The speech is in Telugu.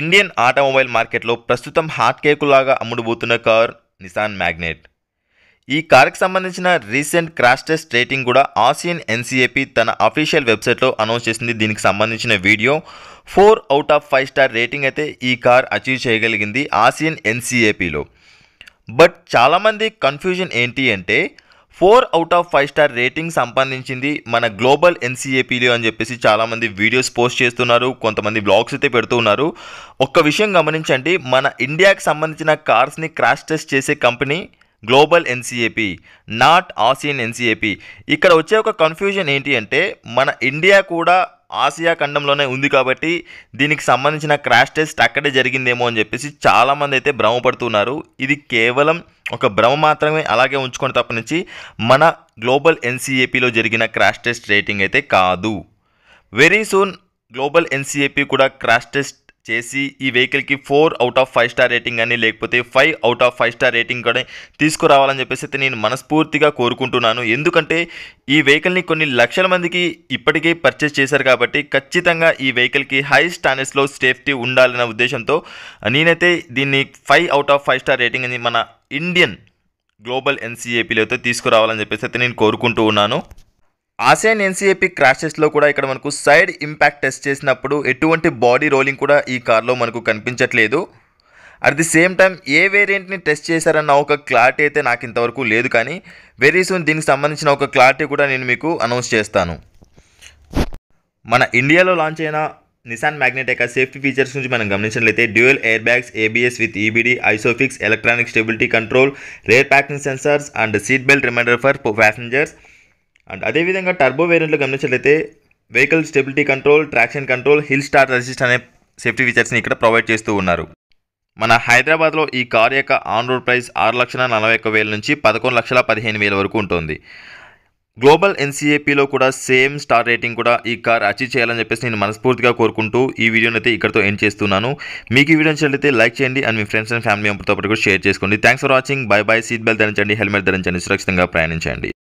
ఇండియన్ ఆటోమొబైల్ మార్కెట్లో ప్రస్తుతం హాట్ కేకులాగా అమ్ముడుబోతున్న కార్ నిసాన్ మ్యాగ్నెట్ ఈ కార్కి సంబంధించిన రీసెంట్ క్రాష్ టెస్ట్ రేటింగ్ కూడా ఆసియన్ ఎన్సీఏపీ తన అఫీషియల్ వెబ్సైట్లో అనౌన్స్ చేసింది దీనికి సంబంధించిన video four out of five star rating అయితే ఈ కార్ అచీవ్ చేయగలిగింది ఆసియన్ ఎన్సీఏపీలో బట్ చాలామంది కన్ఫ్యూజన్ ఏంటి అంటే four out of five star rating సంపాదించింది మన గ్లోబల్ ఎన్సీఏపీలు అని చెప్పేసి చాలామంది వీడియోస్ పోస్ట్ చేస్తున్నారు కొంతమంది బ్లాగ్స్ అయితే పెడుతూ ఉన్నారు ఒక్క విషయం గమనించండి మన ఇండియాకి సంబంధించిన కార్స్ని క్రాష్ టెస్ట్ చేసే company global NCAP not ASEAN NCAP ఇక్కడ వచ్చే ఒక కన్ఫ్యూజన్ ఏంటి అంటే మన ఇండియా కూడా ఆసియా ఖండంలోనే ఉంది కాబట్టి దీనికి సంబంధించిన క్రాష్ టెస్ట్ అక్కడే జరిగిందేమో అని చెప్పేసి చాలామంది అయితే భ్రమపడుతున్నారు ఇది కేవలం ఒక భ్రమ మాత్రమే అలాగే ఉంచుకొని తప్ప నుంచి మన గ్లోబల్ ఎన్సీఏపీలో జరిగిన క్రాష్ టెస్ట్ రేటింగ్ అయితే కాదు వెరీ సూన్ గ్లోబల్ ఎన్సీఏపీ కూడా క్రాష్ టెస్ట్ చేసి ఈ వెహికల్కి four out of five star rating కానీ లేకపోతే five out of five star rating కూడా తీసుకురావాలని చెప్పేసి అయితే నేను మనస్ఫూర్తిగా కోరుకుంటున్నాను ఎందుకంటే ఈ వెహికల్ని కొన్ని లక్షల మందికి ఇప్పటికే పర్చేస్ చేశారు కాబట్టి ఖచ్చితంగా ఈ వెహికల్కి హై స్టాండర్డ్స్లో సేఫ్టీ ఉండాలన్న ఉద్దేశంతో నేనైతే దీన్ని five out of five star rating అని మన ఇండియన్ గ్లోబల్ ఎన్సీఏపీలతో తీసుకురావాలని చెప్పేసి అయితే నేను కోరుకుంటూ ఉన్నాను ఆసియాన్ ఎన్సీఏపీ క్రాష్ టెస్ట్లో కూడా ఇక్కడ మనకు సైడ్ ఇంపాక్ట్ టెస్ట్ చేసినప్పుడు ఎటువంటి బాడీ రోలింగ్ కూడా ఈ కార్లో మనకు కనిపించట్లేదు అట్ ది సేమ్ టైం ఏ వేరియంట్ని టెస్ట్ చేశారన్న ఒక క్లారిటీ అయితే నాకు ఇంతవరకు లేదు కానీ వెరీ సూన్ దీనికి సంబంధించిన ఒక క్లారిటీ కూడా నేను మీకు అనౌన్స్ చేస్తాను మన ఇండియాలో లాంచ్ అయిన నిసాన్ మ్యాగ్నెట్ యొక్క సేఫ్టీ ఫీచర్స్ నుంచి మనం గమనించినట్లయితే dual air bags ABS with EBD ISOFIX electronic stability control rear parking sensors and seat belt reminder for passengers and అదేవిధంగా టర్బో వేరియంట్లో గమనించినట్లయితే vehicle stability control traction control hill start resist అనే సేఫ్టీ ఫీచర్స్ని ఇక్కడ ప్రొవైడ్ చేస్తూ ఉన్నారు మన హైదరాబాద్లో ఈ కార్ యొక్క ఆన్ రోడ్ ప్రైస్ ఆరు లక్షల నలభై ఒక్క వేల నుంచి పదకొండు లక్షల పదిహేను వేల వరకు ఉంటుంది గ్లోబల్ ఎన్సీఏపీలో కూడా సేమ్ స్టార్ రేటింగ్ కూడా ఈ కార్ అచీవ్ చేయాలని చెప్పేసి నేను మనస్ఫూర్తిగా కోరుకుంటూ ఈ వీడియోని అయితే ఇక్కడతో ఎండ్ చేస్తున్నాను మీకు ఈ వీడియో నచ్చినట్లయితే లైక్ చేయండి అండ్ మీ ఫ్రెండ్స్ అండ్ ఫ్యామిలీ మెంబర్తో పాటు కూడా షేర్ చేసుకోండి thanks for watching bye bye seat belt ధరించండి హెల్మెట్ ధరించండి సురక్షితంగా ప్రయాణించండి